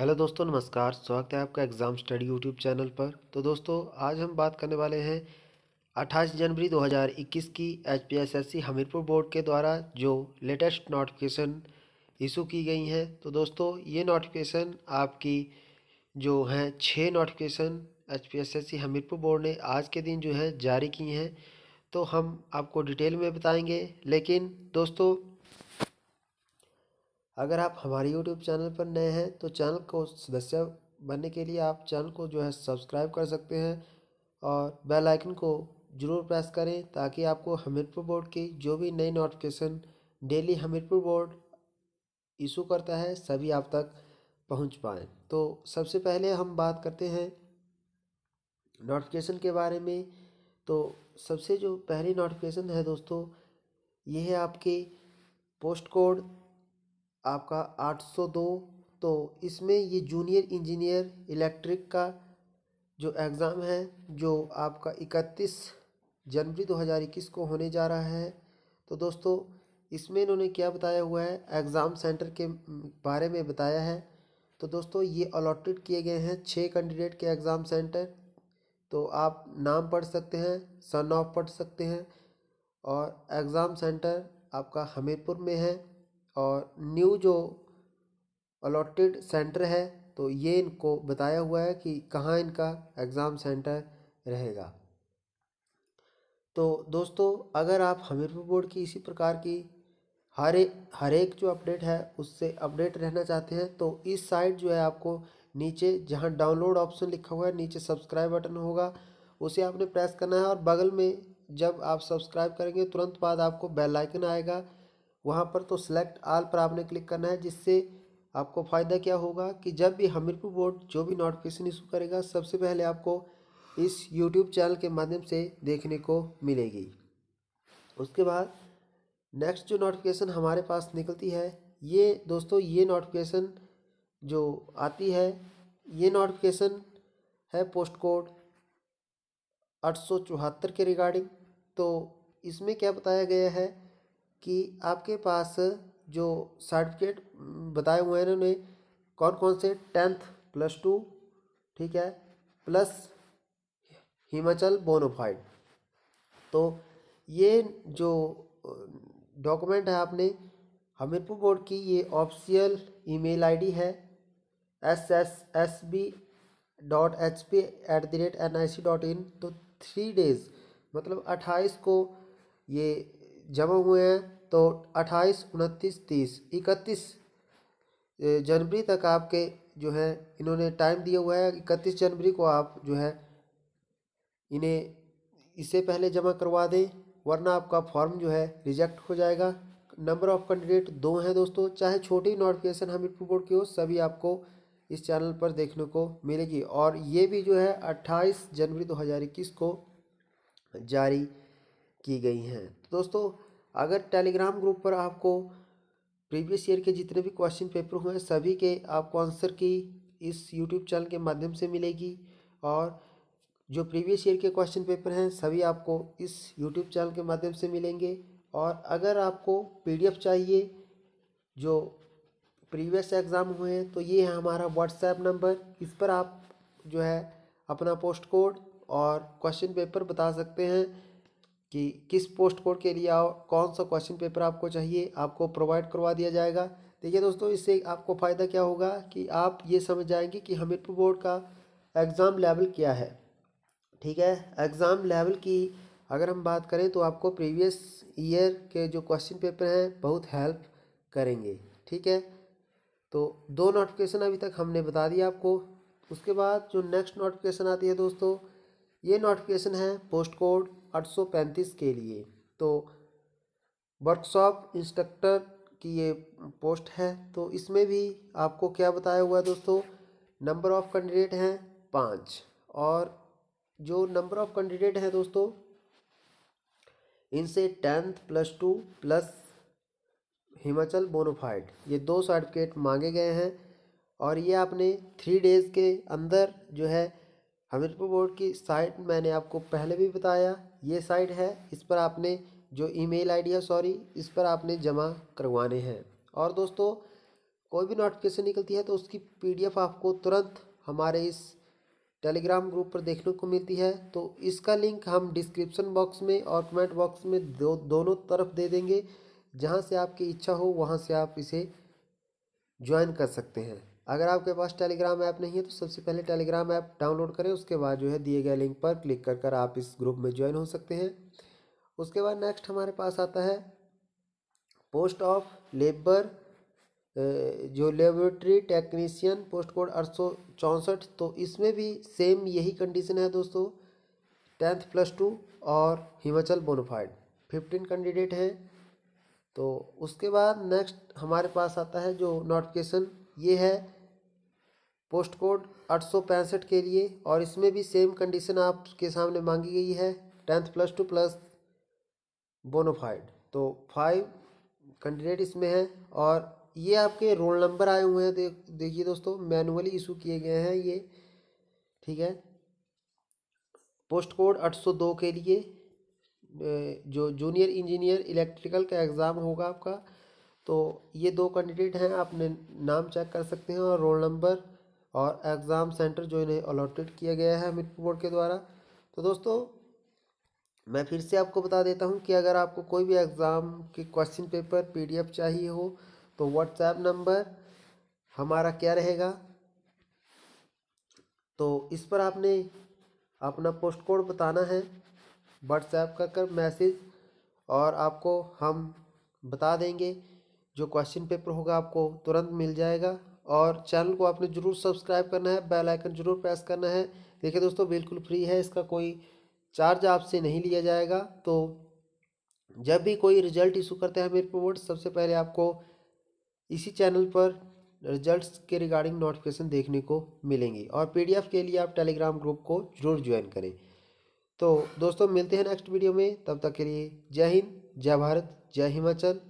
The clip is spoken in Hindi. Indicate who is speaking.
Speaker 1: हेलो दोस्तों नमस्कार स्वागत है आपका एग्ज़ाम स्टडी यूट्यूब चैनल पर तो दोस्तों आज हम बात करने वाले हैं 28 जनवरी 2021 की एच हमीरपुर बोर्ड के द्वारा जो लेटेस्ट नोटिफिकेशन इशू की गई हैं तो दोस्तों ये नोटिफिकेशन आपकी जो हैं छः नोटिफिकेशन एच हमीरपुर बोर्ड ने आज के दिन जो है जारी की हैं तो हम आपको डिटेल में बताएँगे लेकिन दोस्तों अगर आप हमारे यूट्यूब चैनल पर नए हैं तो चैनल को सदस्य बनने के लिए आप चैनल को जो है सब्सक्राइब कर सकते हैं और बेल आइकन को ज़रूर प्रेस करें ताकि आपको हमीरपुर बोर्ड की जो भी नई notification daily Hamirpur board issue करता है सभी आप तक पहुंच पाए तो सबसे पहले हम बात करते हैं नोटिफिकेशन के बारे में तो सबसे जो पहली नोटिफिकेशन है दोस्तों ये है आपके पोस्ट कोड आपका 802 तो इसमें ये जूनियर इंजीनियर इलेक्ट्रिक का जो एग्ज़ाम है जो आपका 31 जनवरी 2021 को होने जा रहा है तो दोस्तों इसमें इन्होंने क्या बताया हुआ है एग्ज़ाम सेंटर के बारे में बताया है तो दोस्तों ये अलॉटेड किए गए हैं छः कैंडिडेट के एग्ज़ाम सेंटर तो आप नाम पढ़ सकते हैं सन ऑफ पढ़ सकते हैं और एग्ज़ाम सेंटर आपका हमीरपुर में है और न्यू जो अलॉटेड सेंटर है तो ये इनको बताया हुआ है कि कहाँ इनका एग्ज़ाम सेंटर रहेगा तो दोस्तों अगर आप हमीरपुर बोर्ड की इसी प्रकार की हर एक हर एक जो अपडेट है उससे अपडेट रहना चाहते हैं तो इस साइट जो है आपको नीचे जहाँ डाउनलोड ऑप्शन लिखा हुआ है नीचे सब्सक्राइब बटन होगा उसे आपने प्रेस करना है और बगल में जब आप सब्सक्राइब करेंगे तुरंत बाद आपको बेल आइकन आएगा वहाँ पर तो सिलेक्ट आल पर आपने क्लिक करना है जिससे आपको फ़ायदा क्या होगा कि जब भी हमीरपुर बोर्ड जो भी नोटिफिकेशन इशू करेगा सबसे पहले आपको इस यूट्यूब चैनल के माध्यम से देखने को मिलेगी उसके बाद नेक्स्ट जो नोटिफिकेशन हमारे पास निकलती है ये दोस्तों ये नोटिफिकेशन जो आती है ये नोटिफिकेशन है पोस्ट कोड आठ के रिगार्डिंग तो इसमें क्या बताया गया है कि आपके पास जो सर्टिफिकेट बताए हुए हैं इन्होंने कौन कौन से टेंथ प्लस टू ठीक है प्लस हिमाचल बोनोफाइड तो ये जो डॉक्यूमेंट है आपने हमीरपुर बोर्ड की ये ऑफिशियल ईमेल आईडी है S S S B dot H P at the rate N I C dot in तो थ्री डेज़ मतलब अट्ठाईस को ये जमा हुए हैं तो अट्ठाईस उनतीस तीस इकतीस जनवरी तक आपके जो है इन्होंने टाइम दिया हुआ है इकतीस जनवरी को आप जो है इन्हें इससे पहले जमा करवा दें वरना आपका फॉर्म जो है रिजेक्ट हो जाएगा नंबर ऑफ कैंडिडेट दो हैं दोस्तों चाहे छोटी नोटिफिकेशन हमीरपुर बोर्ड की हो सभी आपको इस चैनल पर देखने को मिलेगी और ये भी जो है अट्ठाईस जनवरी इक्कीस को जारी की गई हैं तो दोस्तों अगर टेलीग्राम ग्रुप पर आपको प्रीवियस ईयर के जितने भी क्वेश्चन पेपर हुए हैं सभी के आपको आंसर की इस यूट्यूब चैनल के माध्यम से मिलेगी और जो प्रीवियस ईयर के क्वेश्चन पेपर हैं सभी आपको इस यूट्यूब चैनल के माध्यम से मिलेंगे और अगर आपको पी चाहिए जो प्रीवियस एग्ज़ाम हुए हैं तो ये है हमारा व्हाट्सएप नंबर इस पर आप जो है अपना पोस्ट कोड और क्वेश्चन पेपर बता सकते हैं कि किस पोस्ट कोड के लिए आओ कौन सा क्वेश्चन पेपर आपको चाहिए आपको प्रोवाइड करवा दिया जाएगा देखिए दोस्तों इससे आपको फ़ायदा क्या होगा कि आप ये समझ जाएंगे कि हमीरपुर बोर्ड का एग्ज़ाम लेवल क्या है ठीक है एग्ज़ाम लेवल की अगर हम बात करें तो आपको प्रीवियस ईयर के जो क्वेश्चन पेपर हैं बहुत हेल्प करेंगे ठीक है तो दो नोटिफिकेशन अभी तक हमने बता दिया आपको उसके बाद जो नेक्स्ट नोटिफिकेशन आती है दोस्तों ये नोटिफिकेशन है पोस्ट कोड आठ के लिए तो वर्कशॉप इंस्ट्रक्टर की ये पोस्ट है तो इसमें भी आपको क्या बताया हुआ है दोस्तों नंबर ऑफ़ कैंडिडेट हैं पाँच और जो नंबर ऑफ़ कैंडिडेट हैं दोस्तों इनसे tenth plus two plus Himachal bonafide ये दो सर्टिफिकेट मांगे गए हैं और ये आपने थ्री डेज़ के अंदर जो है हमीरपुर बोर्ड की साइट मैंने आपको पहले भी बताया ये साइट है इस पर आपने जो ईमेल आईडी है सॉरी इस पर आपने जमा करवाने हैं और दोस्तों कोई भी नोटिफिकेशन निकलती है तो उसकी पीडीएफ आपको तुरंत हमारे इस टेलीग्राम ग्रुप पर देखने को मिलती है तो इसका लिंक हम डिस्क्रिप्शन बॉक्स में और कमेंट बॉक्स में दो दोनों तरफ दे देंगे जहाँ से आपकी इच्छा हो वहाँ से आप इसे ज्वाइन कर सकते हैं अगर आपके पास टेलीग्राम ऐप नहीं है तो सबसे पहले टेलीग्राम ऐप डाउनलोड करें उसके बाद जो है दिए गए लिंक पर क्लिक कर कर आप इस ग्रुप में ज्वाइन हो सकते हैं उसके बाद नेक्स्ट हमारे पास आता है पोस्ट ऑफ लेबर जो लेबोरेटरी टेक्नीसियन पोस्ट कोड अठ चौंसठ तो इसमें भी सेम यही कंडीशन है दोस्तों टेंथ प्लस टू और हिमाचल बोनोफाइड फिफ्टीन कैंडिडेट हैं तो उसके बाद नेक्स्ट हमारे पास आता है जो नोटिफिकेशन ये है पोस्ट कोड आठ के लिए और इसमें भी सेम कंडीशन आपके सामने मांगी गई है tenth plus two plus bonafide तो फाइव कैंडिडेट इसमें हैं और ये आपके रोल नंबर आए हुए हैं देख देखिए दोस्तों मैनुअली इशू किए गए हैं ये ठीक है पोस्ट कोड 802 के लिए जो जूनियर इंजीनियर इलेक्ट्रिकल का एग्ज़ाम होगा आपका तो ये दो कैंडिडेट हैं आप नाम चेक कर सकते हैं और रोल नंबर और एग्ज़ाम सेंटर जो इन्हें अलॉटेड किया गया है हमीरपुर बोर्ड के द्वारा तो दोस्तों मैं फिर से आपको बता देता हूँ कि अगर आपको कोई भी एग्ज़ाम के क्वेश्चन पेपर पीडीएफ चाहिए हो तो व्हाट्सएप नंबर हमारा क्या रहेगा तो इस पर आपने अपना पोस्ट कोड बताना है व्हाट्सएप कर कर मैसेज और आपको हम बता देंगे जो क्वेश्चन पेपर होगा आपको तुरंत मिल जाएगा और चैनल को आपने ज़रूर सब्सक्राइब करना है बेल आइकन जरूर प्रेस करना है देखिए दोस्तों बिल्कुल फ्री है इसका कोई चार्ज आपसे नहीं लिया जाएगा तो जब भी कोई रिजल्ट इशू करते हैं मेरे प्रोवर्ड सबसे पहले आपको इसी चैनल पर रिजल्ट्स के रिगार्डिंग नोटिफिकेशन देखने को मिलेंगी और पीडीएफ के लिए आप टेलीग्राम ग्रुप को जरूर ज्वाइन करें तो दोस्तों मिलते हैं नेक्स्ट वीडियो में तब तक के लिए जय हिंद जय भारत जय हिमाचल